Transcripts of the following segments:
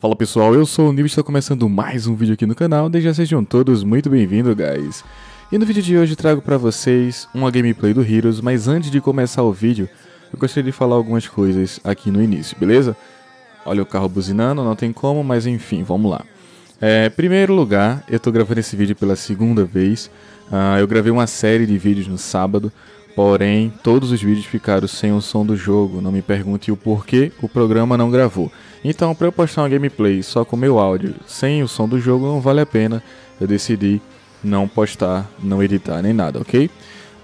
Fala pessoal, eu sou o Nib estou começando mais um vídeo aqui no canal, desde já sejam todos muito bem-vindos, guys. E no vídeo de hoje trago para vocês uma gameplay do Heroes, mas antes de começar o vídeo, eu gostaria de falar algumas coisas aqui no início, beleza? Olha o carro buzinando, não tem como, mas enfim, vamos lá. É, primeiro lugar, eu estou gravando esse vídeo pela segunda vez, uh, eu gravei uma série de vídeos no sábado, Porém, todos os vídeos ficaram sem o som do jogo. Não me pergunte o porquê, o programa não gravou. Então, para eu postar uma gameplay só com meu áudio, sem o som do jogo, não vale a pena. Eu decidi não postar, não editar nem nada, ok?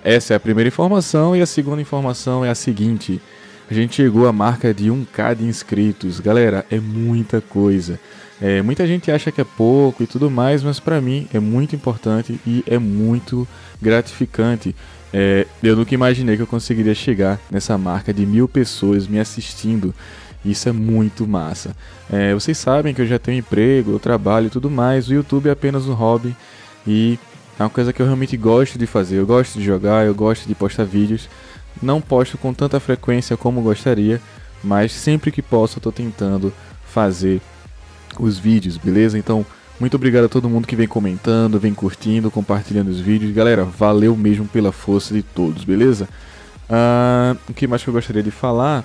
Essa é a primeira informação e a segunda informação é a seguinte: a gente chegou à marca de 1k de inscritos. Galera, é muita coisa. É, muita gente acha que é pouco e tudo mais, mas para mim é muito importante e é muito gratificante é, eu nunca imaginei que eu conseguiria chegar nessa marca de mil pessoas me assistindo. Isso é muito massa. É, vocês sabem que eu já tenho emprego, eu trabalho e tudo mais. O YouTube é apenas um hobby e é uma coisa que eu realmente gosto de fazer. Eu gosto de jogar, eu gosto de postar vídeos. Não posto com tanta frequência como gostaria, mas sempre que posso eu estou tentando fazer os vídeos, beleza? Então muito obrigado a todo mundo que vem comentando, vem curtindo, compartilhando os vídeos. Galera, valeu mesmo pela força de todos, beleza? Uh, o que mais que eu gostaria de falar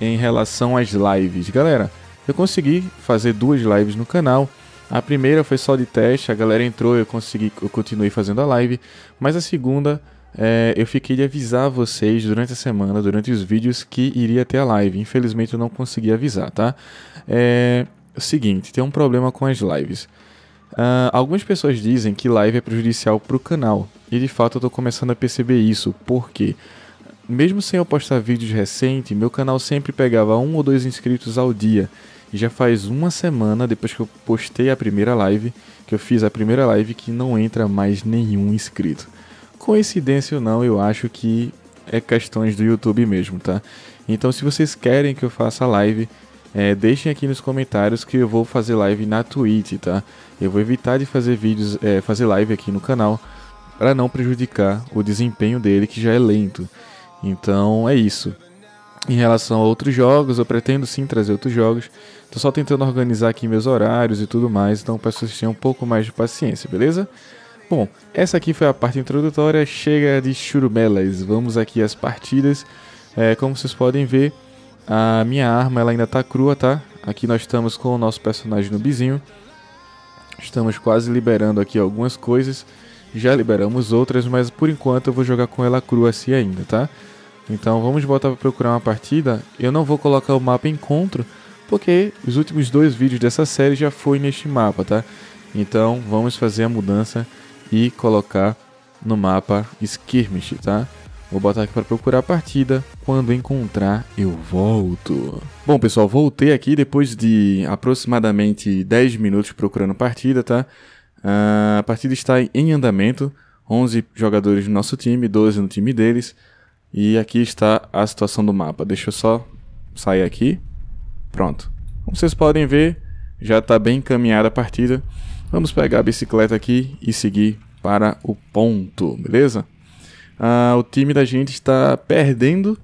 em relação às lives? Galera, eu consegui fazer duas lives no canal. A primeira foi só de teste, a galera entrou, eu consegui, eu continuei fazendo a live. Mas a segunda, é, eu fiquei de avisar vocês durante a semana, durante os vídeos, que iria ter a live. Infelizmente eu não consegui avisar, tá? É, é o seguinte, tem um problema com as lives. Uh, algumas pessoas dizem que live é prejudicial para o canal, e de fato eu estou começando a perceber isso, porque mesmo sem eu postar vídeos recentes, meu canal sempre pegava um ou dois inscritos ao dia, e já faz uma semana depois que eu postei a primeira live, que eu fiz a primeira live, que não entra mais nenhum inscrito. Coincidência ou não, eu acho que é questões do YouTube mesmo, tá? Então se vocês querem que eu faça live, é, deixem aqui nos comentários que eu vou fazer live na Twitch, tá? Eu vou evitar de fazer vídeos, é, fazer live aqui no canal para não prejudicar o desempenho dele que já é lento. Então é isso. Em relação a outros jogos, eu pretendo sim trazer outros jogos. Tô só tentando organizar aqui meus horários e tudo mais, então peço que tenham um pouco mais de paciência, beleza? Bom, essa aqui foi a parte introdutória, chega de churumelas, vamos aqui às partidas. É, como vocês podem ver, a minha arma ela ainda tá crua, tá? Aqui nós estamos com o nosso personagem no bizinho. Estamos quase liberando aqui algumas coisas. Já liberamos outras, mas por enquanto eu vou jogar com ela crua assim ainda, tá? Então vamos botar para procurar uma partida. Eu não vou colocar o mapa encontro, porque os últimos dois vídeos dessa série já foi neste mapa, tá? Então vamos fazer a mudança e colocar no mapa Skirmish, tá? Vou botar aqui para procurar a partida. Quando encontrar, eu volto. Bom, pessoal, voltei aqui depois de aproximadamente 10 minutos procurando partida, tá? Uh, a partida está em andamento. 11 jogadores no nosso time, 12 no time deles. E aqui está a situação do mapa. Deixa eu só sair aqui. Pronto. Como vocês podem ver, já está bem encaminhada a partida. Vamos pegar a bicicleta aqui e seguir para o ponto, beleza? Ah, o time da gente está perdendo.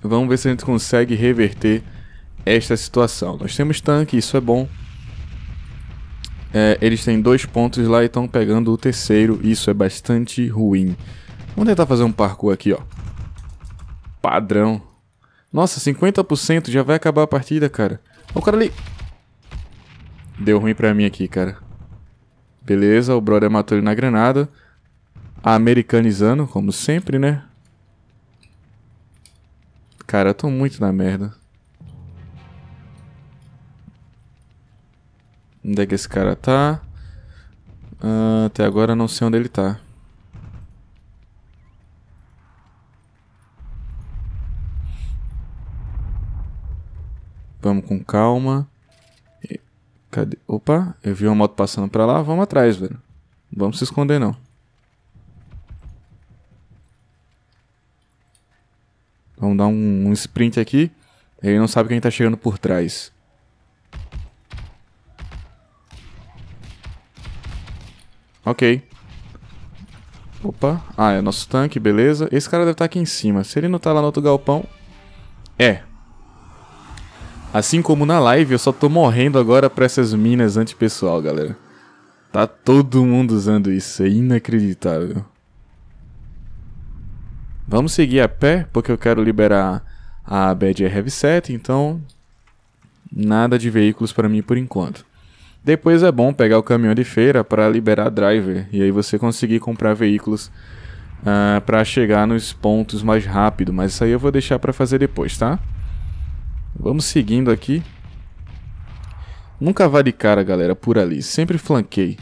Vamos ver se a gente consegue reverter esta situação. Nós temos tanque, isso é bom. É, eles têm dois pontos lá e estão pegando o terceiro. Isso é bastante ruim. Vamos tentar fazer um parkour aqui, ó. Padrão. Nossa, 50% já vai acabar a partida, cara. Olha o cara ali. Deu ruim pra mim aqui, cara. Beleza, o brother matou ele na granada. Americanizando, como sempre, né? Cara, eu tô muito na merda. Onde é que esse cara tá? Uh, até agora não sei onde ele tá. Vamos com calma. Cadê? Opa, eu vi uma moto passando pra lá. Vamos atrás, velho. vamos se esconder, não. Vamos dar um, um sprint aqui. Ele não sabe quem tá chegando por trás. Ok. Opa. Ah, é nosso tanque, beleza. Esse cara deve estar tá aqui em cima. Se ele não tá lá no outro galpão... É. Assim como na live, eu só tô morrendo agora pra essas minas antipessoal, galera. Tá todo mundo usando isso. É inacreditável. Vamos seguir a pé, porque eu quero liberar a Bad Heavy Set, então nada de veículos para mim por enquanto. Depois é bom pegar o caminhão de feira para liberar driver e aí você conseguir comprar veículos uh, ah, para chegar nos pontos mais rápido, mas isso aí eu vou deixar para fazer depois, tá? Vamos seguindo aqui. Nunca vá de cara, galera, por ali. Sempre flanquei.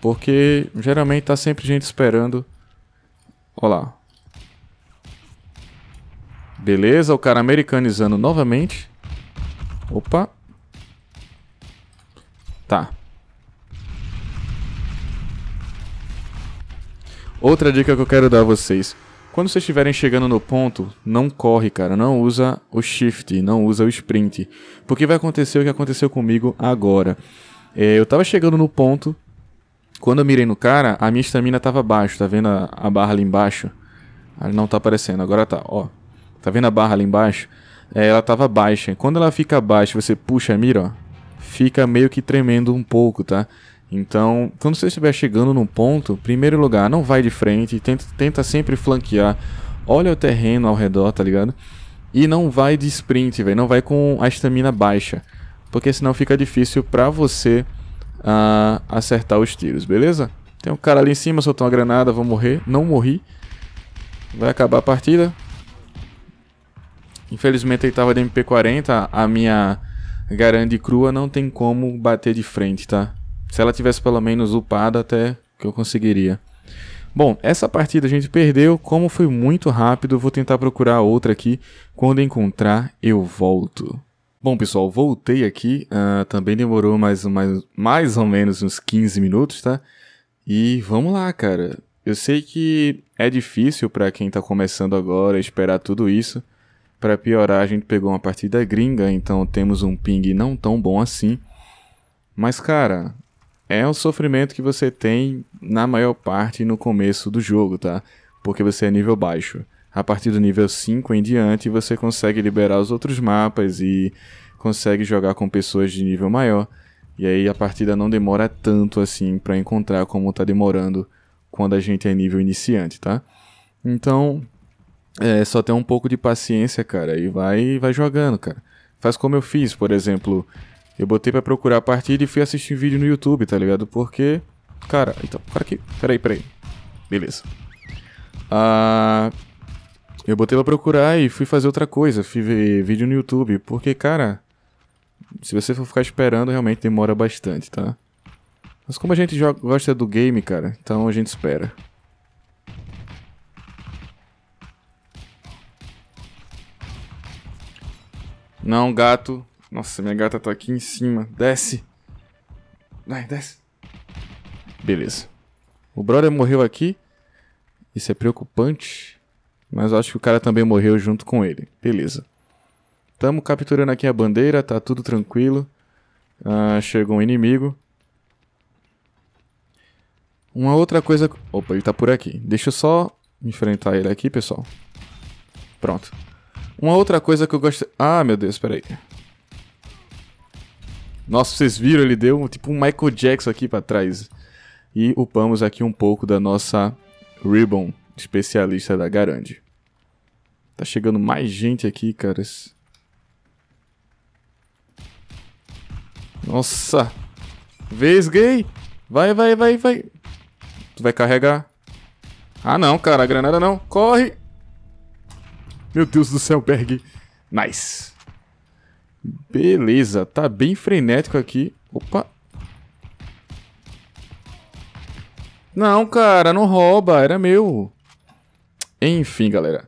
Porque geralmente tá sempre gente esperando. Olha lá. Beleza, o cara americanizando novamente. Opa. Tá. Outra dica que eu quero dar a vocês. Quando vocês estiverem chegando no ponto, não corre, cara. Não usa o shift, não usa o sprint. Porque vai acontecer o que aconteceu comigo agora. É, eu tava chegando no ponto. Quando eu mirei no cara, a minha estamina tava baixa, Tá vendo a, a barra ali embaixo? Ah, não tá aparecendo, agora tá, ó. Tá vendo a barra ali embaixo? É, ela tava baixa. Quando ela fica baixa, você puxa a mira, ó, fica meio que tremendo um pouco, tá? Então, quando você estiver chegando num ponto, primeiro lugar, não vai de frente, tenta, tenta sempre flanquear. Olha o terreno ao redor, tá ligado? E não vai de sprint, velho, não vai com a estamina baixa, porque senão fica difícil pra você uh, acertar os tiros, beleza? Tem um cara ali em cima, soltou uma granada, vou morrer, não morri. Vai acabar a partida, Infelizmente ele tava de MP40, a minha Garande crua não tem como bater de frente, tá? Se ela tivesse pelo menos upado até que eu conseguiria. Bom, essa partida a gente perdeu, como foi muito rápido, vou tentar procurar outra aqui. Quando encontrar, eu volto. Bom pessoal, voltei aqui, uh, também demorou mais, mais, mais ou menos uns 15 minutos, tá? E vamos lá, cara. Eu sei que é difícil para quem tá começando agora esperar tudo isso, para piorar, a gente pegou uma partida gringa, então temos um ping não tão bom assim. Mas, cara, é um sofrimento que você tem na maior parte no começo do jogo, tá? Porque você é nível baixo. A partir do nível 5 em diante, você consegue liberar os outros mapas e consegue jogar com pessoas de nível maior. E aí a partida não demora tanto assim para encontrar como tá demorando quando a gente é nível iniciante, tá? Então, é só ter um pouco de paciência, cara, e vai, vai jogando, cara. Faz como eu fiz, por exemplo. Eu botei para procurar a partida e fui assistir vídeo no YouTube, tá ligado? Porque. Cara, então, para aqui. Peraí, peraí. Beleza. Ah. Eu botei pra procurar e fui fazer outra coisa, fui ver vídeo no YouTube, porque, cara, se você for ficar esperando, realmente demora bastante, tá? Mas como a gente joga, gosta do game, cara, então a gente espera. Não, gato. Nossa, minha gata tá aqui em cima. Desce. Vai, desce. Beleza. O brother morreu aqui. Isso é preocupante. Mas eu acho que o cara também morreu junto com ele. Beleza. Tamo capturando aqui a bandeira, tá tudo tranquilo. Ah, chegou um inimigo. Uma outra coisa... Opa, ele tá por aqui. Deixa eu só enfrentar ele aqui, pessoal. Pronto. Uma outra coisa que eu gosto... Ah, meu Deus, peraí. Nossa, vocês viram? Ele deu tipo um Michael Jackson aqui pra trás. E upamos aqui um pouco da nossa Ribbon, especialista da Garande. Tá chegando mais gente aqui, caras. Nossa! Vez gay! Vai, vai, vai, vai! Tu vai carregar? Ah não, cara, a granada não. Corre! Meu Deus do céu, Berg. Nice. Beleza, tá bem frenético aqui. Opa. Não, cara, não rouba, era meu. Enfim, galera.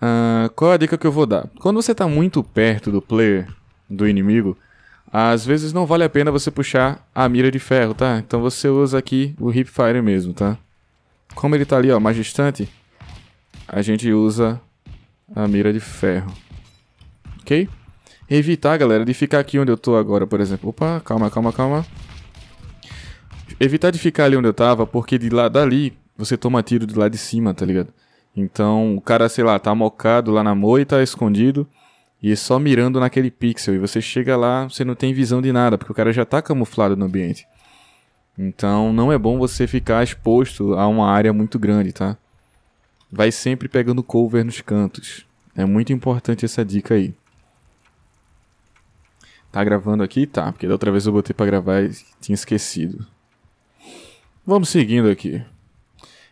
Uh, qual é a dica que eu vou dar? Quando você tá muito perto do player, do inimigo, às vezes não vale a pena você puxar a mira de ferro, tá? Então você usa aqui o Hipfire mesmo, tá? Como ele tá ali, ó, mais distante, a gente usa a mira de ferro. Ok? Evitar, galera, de ficar aqui onde eu tô agora, por exemplo. Opa, calma, calma, calma. Evitar de ficar ali onde eu tava, porque de lá dali você toma tiro de lá de cima, tá ligado? Então o cara, sei lá, tá mocado lá na moita, escondido, e é só mirando naquele pixel. E você chega lá, você não tem visão de nada, porque o cara já tá camuflado no ambiente. Então não é bom você ficar exposto a uma área muito grande, tá? vai sempre pegando cover nos cantos. É muito importante essa dica aí. Tá gravando aqui? Tá, porque da outra vez eu botei para gravar e tinha esquecido. Vamos seguindo aqui.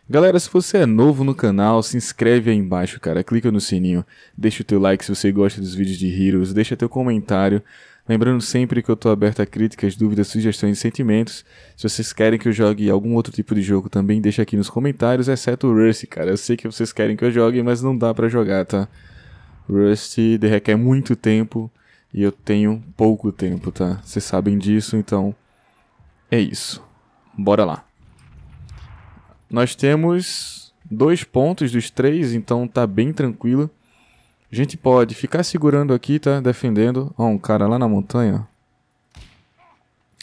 Galera, se você é novo no canal, se inscreve aí embaixo, cara. Clica no sininho, deixa o teu like se você gosta dos vídeos de Heroes, deixa teu comentário. Lembrando sempre que eu estou aberto a críticas, dúvidas, sugestões e sentimentos. Se vocês querem que eu jogue algum outro tipo de jogo, também deixa aqui nos comentários, exceto o Rust, cara. Eu sei que vocês querem que eu jogue, mas não dá para jogar, tá? Rust requer muito tempo e eu tenho pouco tempo, tá? Vocês sabem disso, então é isso. Bora lá. Nós temos dois pontos dos três, então tá bem tranquilo. A gente pode ficar segurando aqui, tá? Defendendo. Ó, um cara lá na montanha.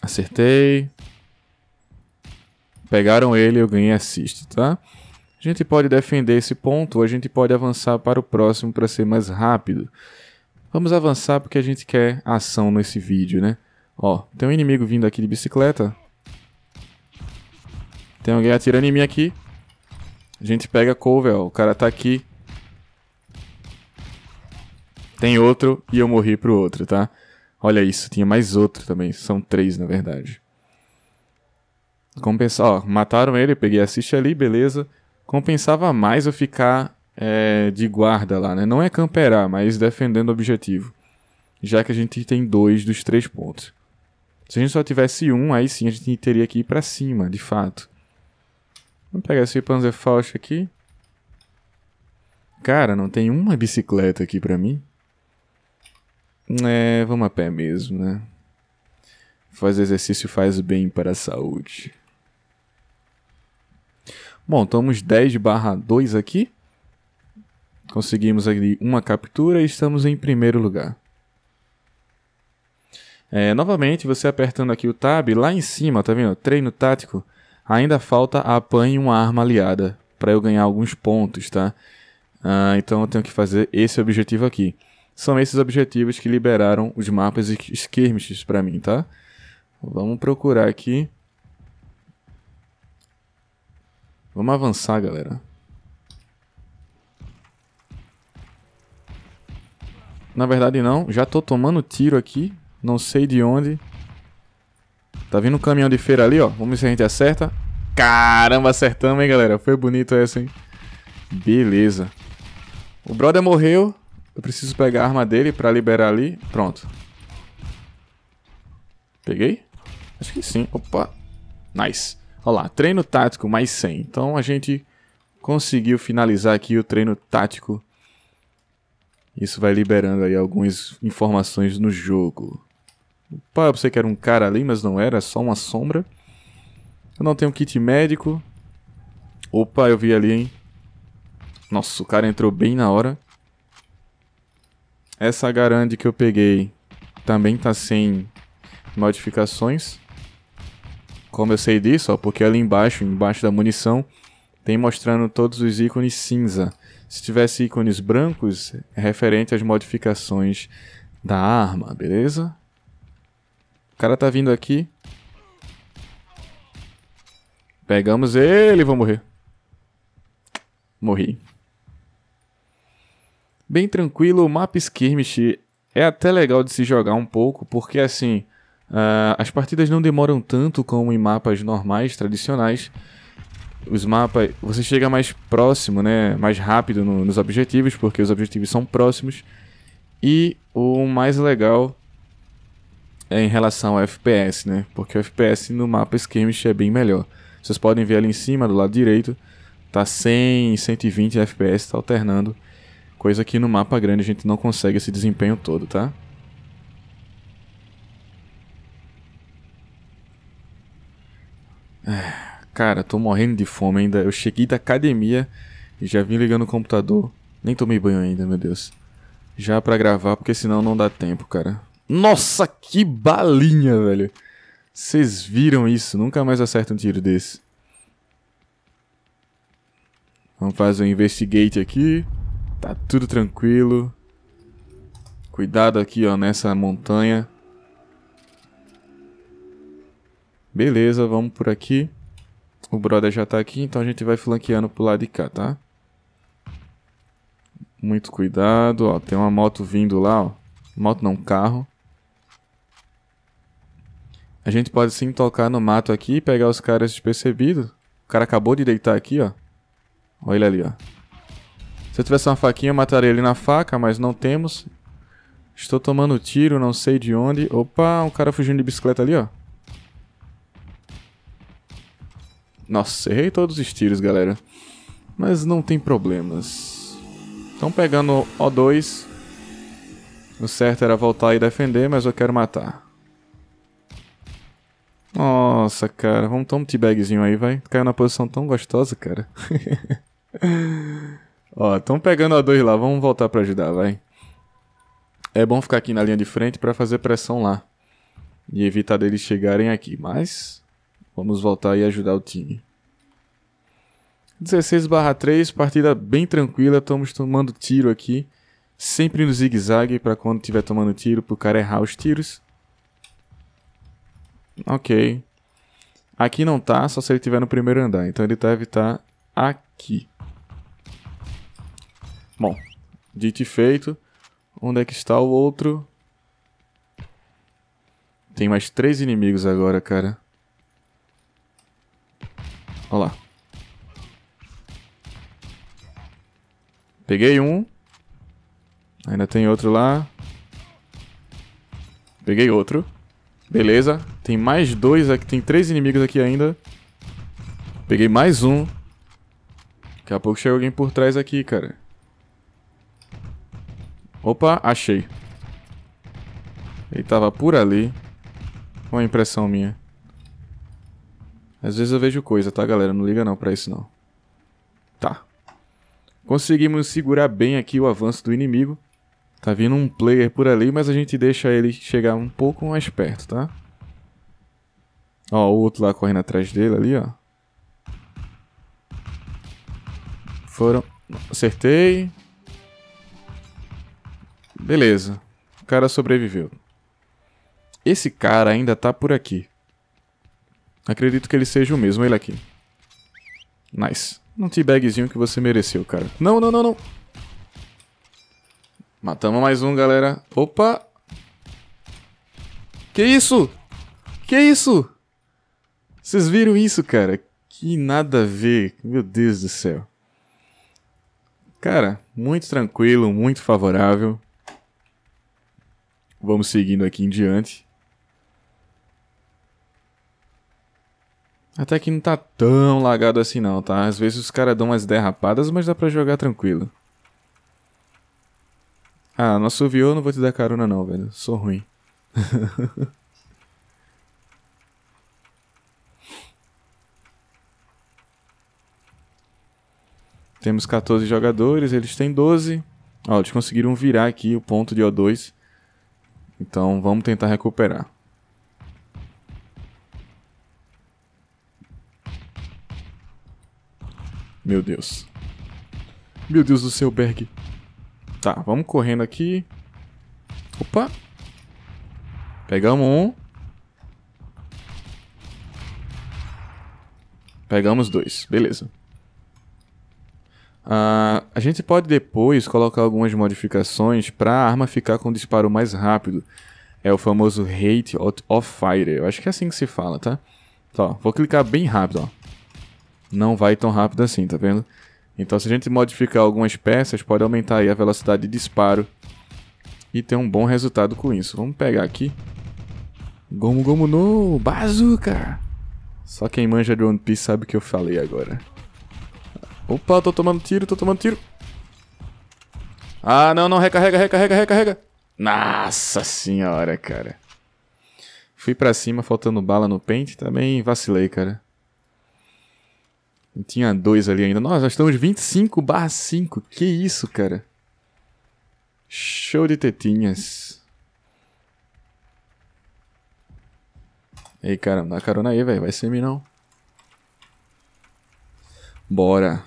Acertei. Pegaram ele, eu ganhei assist, tá? A gente pode defender esse ponto ou a gente pode avançar para o próximo para ser mais rápido. Vamos avançar porque a gente quer ação nesse vídeo, né? Ó, tem um inimigo vindo aqui de bicicleta. Tem alguém atirando em mim aqui. A gente pega cover, ó. O cara tá aqui. Tem outro e eu morri pro outro, tá? Olha isso, tinha mais outro também. São três, na verdade. Compensar, ó, mataram ele, peguei assiste ali, beleza. Compensava mais eu ficar é, de guarda lá, né? Não é camperar, mas defendendo o objetivo. Já que a gente tem dois dos três pontos. Se a gente só tivesse um, aí sim a gente teria que ir pra cima, de fato. Vamos pegar esse Panzerfaust aqui. Cara, não tem uma bicicleta aqui pra mim. É, vamos a pé mesmo, né? Fazer exercício faz bem para a saúde. Bom, estamos 10 barra 2 aqui. Conseguimos ali uma captura e estamos em primeiro lugar. É, novamente, você apertando aqui o tab, lá em cima, tá vendo? Treino tático. Ainda falta apanhe uma arma aliada para eu ganhar alguns pontos, tá? Ah, então eu tenho que fazer esse objetivo aqui. São esses objetivos que liberaram os mapas e skirmishes para mim, tá? Vamos procurar aqui. Vamos avançar, galera. Na verdade não, já tô tomando tiro aqui, não sei de onde. Tá vindo um caminhão de feira ali, ó. Vamos ver se a gente acerta. Caramba, acertamos, hein, galera. Foi bonito essa, hein. Beleza. O brother morreu, eu preciso pegar a arma dele pra liberar ali. Pronto. Peguei? Acho que sim. Opa. Nice. Olha lá, treino tático mais 100. Então a gente conseguiu finalizar aqui o treino tático. Isso vai liberando aí algumas informações no jogo. Opa, eu pensei que era um cara ali, mas não era, é só uma sombra. Eu não tenho kit médico. Opa, eu vi ali, hein. Nossa, o cara entrou bem na hora. Essa garande que eu peguei também tá sem modificações. Como eu sei disso? Ó, porque ali embaixo, embaixo da munição, tem mostrando todos os ícones cinza. Se tivesse ícones brancos, é referente às modificações da arma, beleza? O cara tá vindo aqui. Pegamos ele, vou morrer. Morri bem tranquilo. O mapa Skirmish é até legal de se jogar um pouco, porque assim, uh, as partidas não demoram tanto como em mapas normais, tradicionais. Os mapas, você chega mais próximo, né, mais rápido no, nos objetivos, porque os objetivos são próximos. E o mais legal é em relação ao FPS, né, porque o FPS no mapa Skirmish é bem melhor. Vocês podem ver ali em cima, do lado direito, tá 100, 120 FPS, tá alternando Coisa que no mapa grande a gente não consegue esse desempenho todo, tá? É, cara, tô morrendo de fome ainda. Eu cheguei da academia e já vim ligando o computador. Nem tomei banho ainda, meu Deus. Já pra gravar, porque senão não dá tempo, cara. Nossa, que balinha, velho. Vocês viram isso? Nunca mais acerta um tiro desse. Vamos fazer um investigate aqui. Tá tudo tranquilo. Cuidado aqui, ó, nessa montanha. Beleza, vamos por aqui. O brother já tá aqui, então a gente vai flanqueando pro lado de cá, tá? Muito cuidado, ó. Tem uma moto vindo lá, ó. Moto não, carro. A gente pode sim tocar no mato aqui e pegar os caras despercebidos. O cara acabou de deitar aqui, ó. Olha ele ali, ó. Se eu tivesse uma faquinha, eu mataria ele na faca, mas não temos. Estou tomando tiro, não sei de onde. Opa, um cara fugindo de bicicleta ali, ó. Nossa, errei todos os tiros, galera. Mas não tem problemas. Estão pegando O2. O certo era voltar e defender, mas eu quero matar. Nossa, cara. Vamos tomar um teabagzinho aí, vai. Caiu na posição tão gostosa, cara. Ó, estão pegando a dois lá, vamos voltar para ajudar, vai. É bom ficar aqui na linha de frente para fazer pressão lá. E evitar deles chegarem aqui, mas... Vamos voltar e ajudar o time. 16 barra 3, partida bem tranquila, estamos tomando tiro aqui. Sempre no zigue-zague para quando estiver tomando tiro, pro cara errar os tiros. Ok. Aqui não tá, só se ele estiver no primeiro andar, então ele deve estar tá aqui. Bom, dito e feito. Onde é que está o outro? Tem mais três inimigos agora, cara. Olha lá. Peguei um. Ainda tem outro lá. Peguei outro. Beleza. Tem mais dois aqui. Tem três inimigos aqui ainda. Peguei mais um. Daqui a pouco chega alguém por trás aqui, cara. Opa, achei. Ele tava por ali. Uma impressão minha. Às vezes eu vejo coisa, tá, galera? Não liga não pra isso, não. Tá. Conseguimos segurar bem aqui o avanço do inimigo. Tá vindo um player por ali, mas a gente deixa ele chegar um pouco mais perto, tá? Ó, o outro lá correndo atrás dele ali, ó. Foram... Acertei. Beleza, o cara sobreviveu. Esse cara ainda tá por aqui. Acredito que ele seja o mesmo, ele aqui. Nice. Um teabagzinho que você mereceu, cara. Não, não, não, não. Matamos mais um, galera. Opa! Que isso? Que isso? Vocês viram isso, cara? Que nada a ver. Meu Deus do céu. Cara, muito tranquilo, muito favorável. Vamos seguindo aqui em diante. Até que não tá tão lagado assim não, tá? Às vezes os caras dão umas derrapadas, mas dá pra jogar tranquilo. Ah, não assoviou, não vou te dar carona não, velho. Sou ruim. Temos 14 jogadores, eles têm 12. Ó, eles conseguiram virar aqui o ponto de O2. Então vamos tentar recuperar. Meu Deus. Meu Deus do céu, Berg. Tá, vamos correndo aqui. Opa. Pegamos um. Pegamos dois. Beleza. Uh, a gente pode depois colocar algumas modificações para a arma ficar com disparo mais rápido. É o famoso Rate of Fire. Eu acho que é assim que se fala, tá? Então, ó, vou clicar bem rápido, ó. Não vai tão rápido assim, tá vendo? Então se a gente modificar algumas peças, pode aumentar aí a velocidade de disparo e ter um bom resultado com isso. Vamos pegar aqui. Gomu Gomu no Bazooka! Só quem manja de One Piece sabe o que eu falei agora. Opa, tô tomando tiro, tô tomando tiro. Ah, não, não, recarrega, recarrega, recarrega. Nossa senhora, cara. Fui pra cima faltando bala no pente, também vacilei, cara. Não tinha dois ali ainda. Nossa, nós estamos 25 barra 5. Que isso, cara. Show de tetinhas. Ei, cara, dá carona aí, velho. Vai ser mim, não. Bora.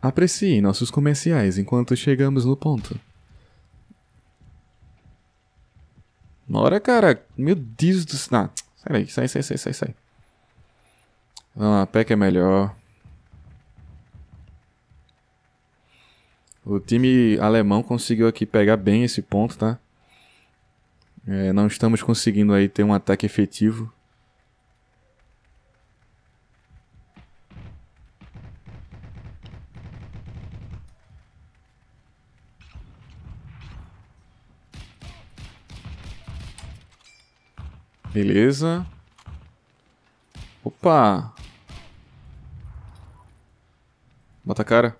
Aprecie nossos comerciais enquanto chegamos no ponto. Mora, cara. Meu Deus do céu. Ah, sai Sai, sai, sai, sai, sai. Não, a PEC é melhor. O time alemão conseguiu aqui pegar bem esse ponto, tá? É, não estamos conseguindo aí ter um ataque efetivo. Beleza. Opa! Bota a cara.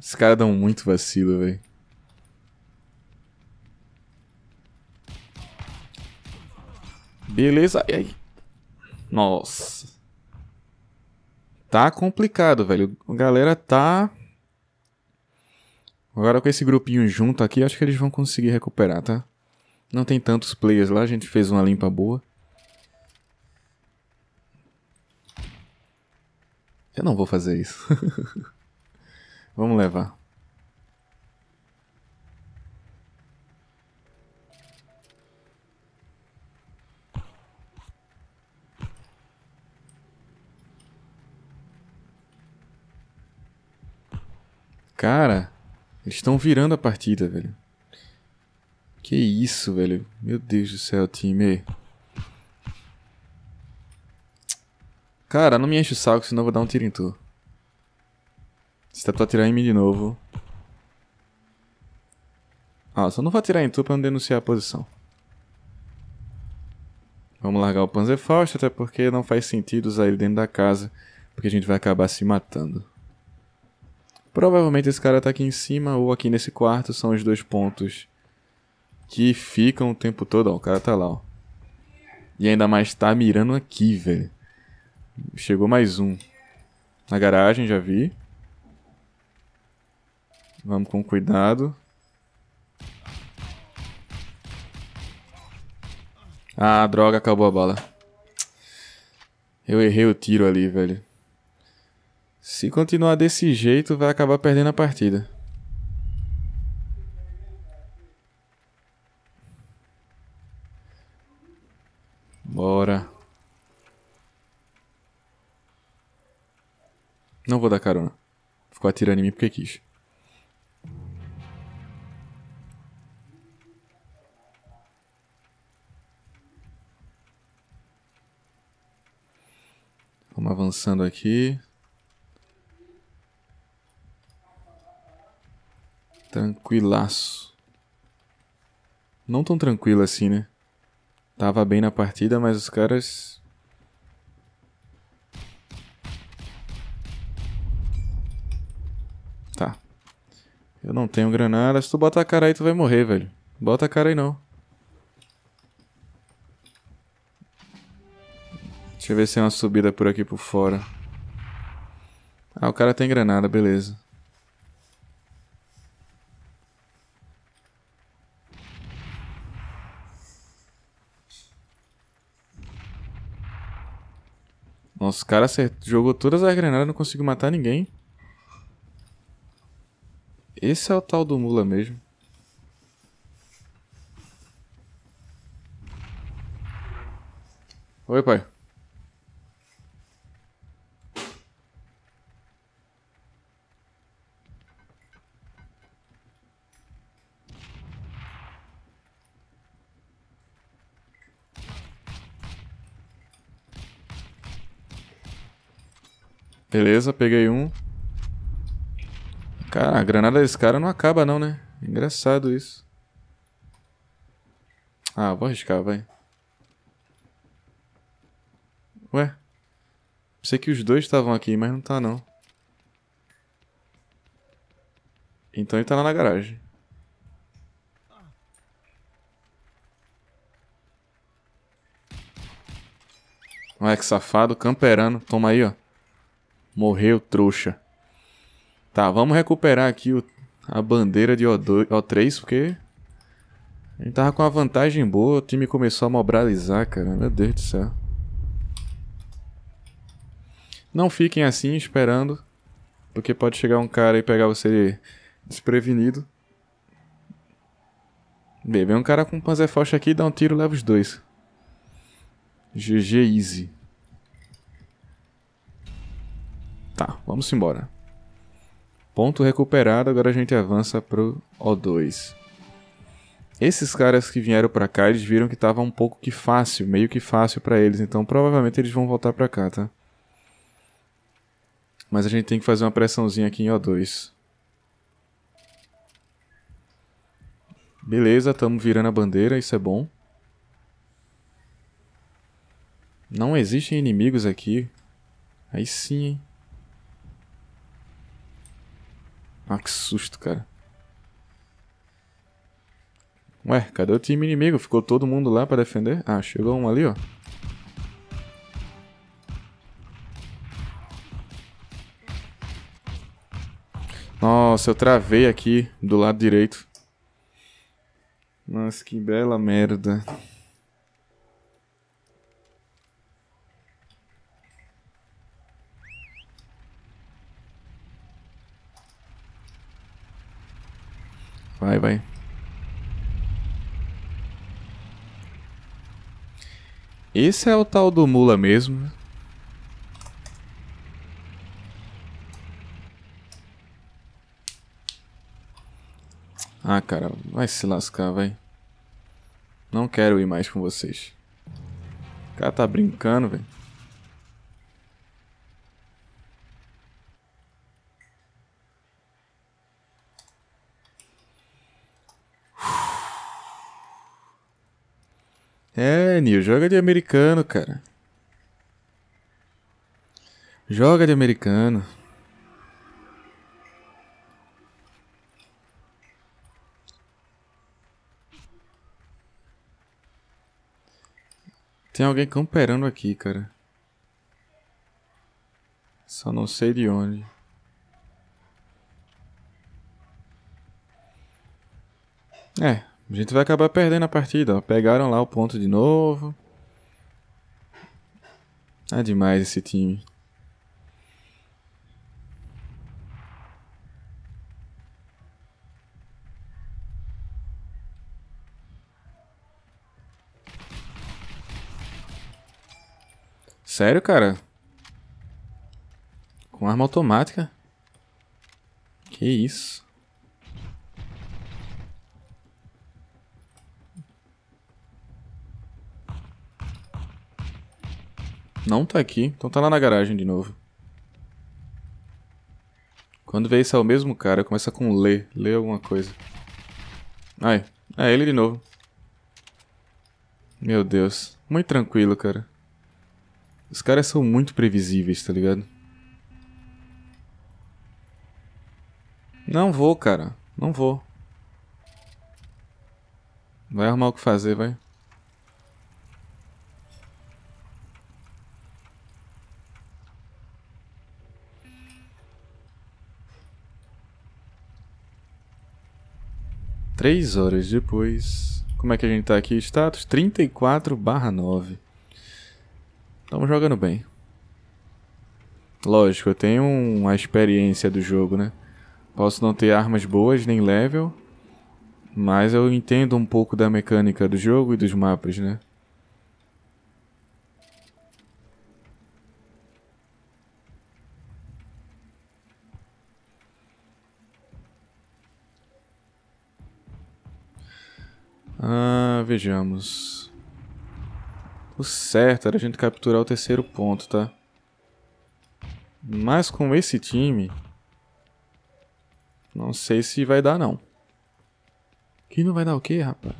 Esses caras dão muito vacilo, velho. Beleza. Ai, ai. Nossa. Tá complicado, velho. A galera tá... Agora com esse grupinho junto aqui, acho que eles vão conseguir recuperar, tá? Não tem tantos players lá, a gente fez uma limpa boa. Eu não vou fazer isso. Vamos levar. Cara... Eles estão virando a partida, velho. Que isso, velho. Meu Deus do céu, time. Cara, não me enche o saco, senão eu vou dar um tiro em tu. Você tá atirar em mim de novo. Ah, só não vou atirar em tu pra não denunciar a posição. Vamos largar o Panzer Faust, até porque não faz sentido usar ele dentro da casa, porque a gente vai acabar se matando. Provavelmente esse cara tá aqui em cima ou aqui nesse quarto são os dois pontos que ficam o tempo todo. Ó, o cara tá lá, ó. E ainda mais tá mirando aqui, velho. Chegou mais um. Na garagem, já vi. Vamos com cuidado. Ah, droga, acabou a bala. Eu errei o tiro ali, velho. Se continuar desse jeito, vai acabar perdendo a partida. Bora. Não vou dar carona. Ficou atirando em mim porque quis. Vamos avançando aqui. Tranquilaço. Não tão tranquilo assim, né? Tava bem na partida, mas os caras... Tá. Eu não tenho granada. Se tu bota a cara aí, tu vai morrer, velho. Bota a cara aí, não. Deixa eu ver se tem uma subida por aqui por fora. Ah, o cara tem granada, beleza. Nossa, o cara acertou, jogou todas as granadas não conseguiu matar ninguém. Esse é o tal do mula mesmo. Oi, pai. Beleza, peguei um. Cara, a granada desse cara não acaba não, né? Engraçado isso. Ah, vou arriscar, vai. Ué? Pensei que os dois estavam aqui, mas não tá não. Então ele tá lá na garagem. Ué, que safado, camperando. Toma aí, ó. Morreu trouxa. Tá, vamos recuperar aqui o, a bandeira de O2, O3, porque a gente tava com uma vantagem boa, o time começou a mobilizar, cara. Meu Deus do céu. Não fiquem assim esperando, porque pode chegar um cara e pegar você desprevenido. Bem, vem um cara com um Panzerfaust aqui, dá um tiro, leva os dois. GG Easy. Tá, vamos embora. Ponto recuperado, agora a gente avança pro O2. Esses caras que vieram para cá, eles viram que tava um pouco que fácil, meio que fácil para eles, então provavelmente eles vão voltar para cá, tá? Mas a gente tem que fazer uma pressãozinha aqui em O2. Beleza, estamos virando a bandeira, isso é bom. Não existem inimigos aqui. Aí sim, hein? Ah, que susto, cara. Ué, cadê o time inimigo? Ficou todo mundo lá pra defender? Ah, chegou um ali, ó. Nossa, eu travei aqui do lado direito. Nossa, que bela merda. Vai, vai. Esse é o tal do mula mesmo. Ah, cara, vai se lascar, vai. Não quero ir mais com vocês. O cara tá brincando, velho. É, Nil, joga de americano, cara. Joga de americano. Tem alguém camperando aqui, cara. Só não sei de onde. É, a gente vai acabar perdendo a partida. Pegaram lá o ponto de novo. É demais esse time. Sério, cara? Com arma automática? Que isso? Não tá aqui. Então tá lá na garagem de novo. Quando vê isso é o mesmo cara, começa com lê. Lê alguma coisa. Ai, é ele de novo. Meu Deus. Muito tranquilo, cara. Os caras são muito previsíveis, tá ligado? Não vou, cara. Não vou. Vai arrumar o que fazer, vai. Três horas depois. Como é que a gente tá aqui? Status 34 barra 9. Estamos jogando bem. Lógico, eu tenho uma experiência do jogo, né? Posso não ter armas boas nem level, mas eu entendo um pouco da mecânica do jogo e dos mapas, né? Ah, vejamos. O certo era a gente capturar o terceiro ponto, tá? Mas com esse time... Não sei se vai dar, não. Que não vai dar o quê, rapaz?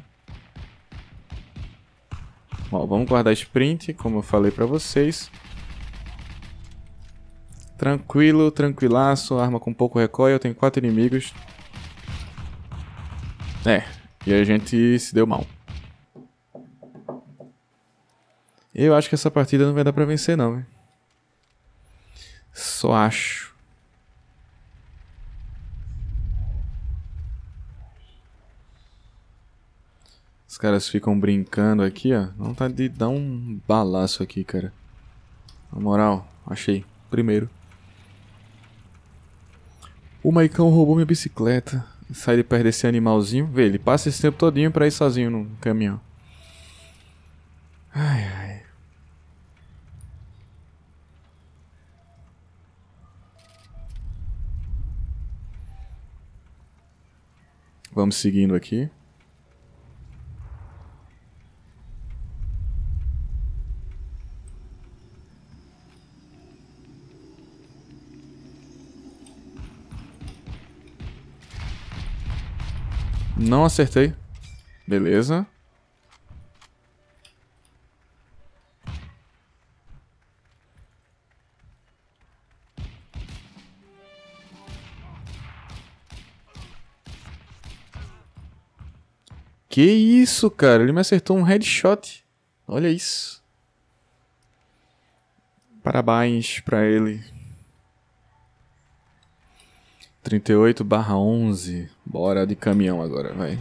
Ó, vamos guardar sprint, como eu falei pra vocês. Tranquilo, tranquilaço, arma com pouco recoil, eu tenho quatro inimigos. É, e a gente se deu mal. Eu acho que essa partida não vai dar pra vencer, não. Hein? Só acho. Os caras ficam brincando aqui, ó. Não tá de dar um balaço aqui, cara. Na moral, achei. Primeiro. O Maicão roubou minha bicicleta. Sai de perto desse animalzinho. Vê, ele passa esse tempo todinho pra ir sozinho no caminhão. Ai, ai. Vamos seguindo aqui. Não acertei. Beleza. Que isso, cara? Ele me acertou um headshot. Olha isso. Parabéns pra ele. 38 barra 11. Bora de caminhão agora, vai.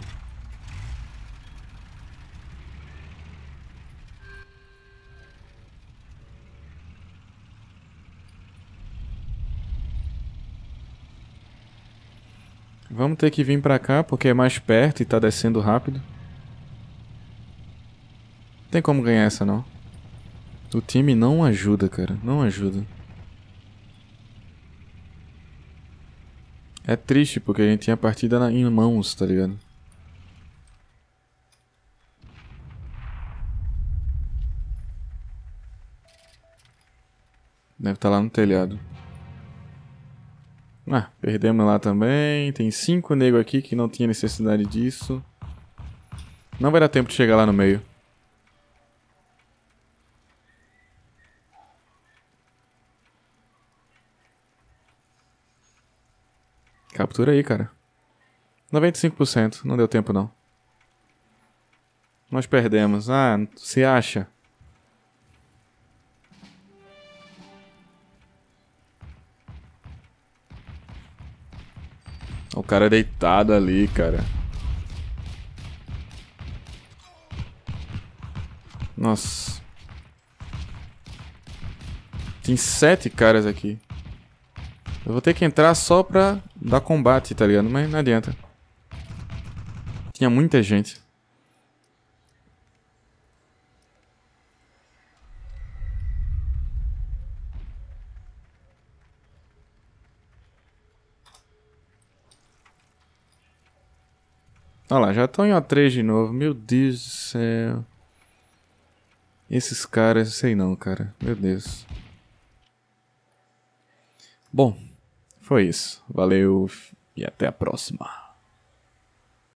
Vamos ter que vir pra cá porque é mais perto e tá descendo rápido. Não tem como ganhar essa não. O time não ajuda, cara. Não ajuda. É triste, porque a gente tinha a partida na, em mãos, tá ligado? Deve estar tá lá no telhado. Ah, perdemos lá também. Tem cinco negros aqui que não tinha necessidade disso. Não vai dar tempo de chegar lá no meio. Captura aí, cara. 95%. Não deu tempo, não. Nós perdemos. Ah, se acha? O cara é deitado ali, cara. Nossa. Tem sete caras aqui. Eu vou ter que entrar só pra dar combate, tá ligado? Mas não adianta. Tinha muita gente. Olha lá, já estão em a 3 de novo. Meu Deus do céu. Esses caras, sei não, cara. Meu Deus. Bom, foi isso. Valeu e até a próxima.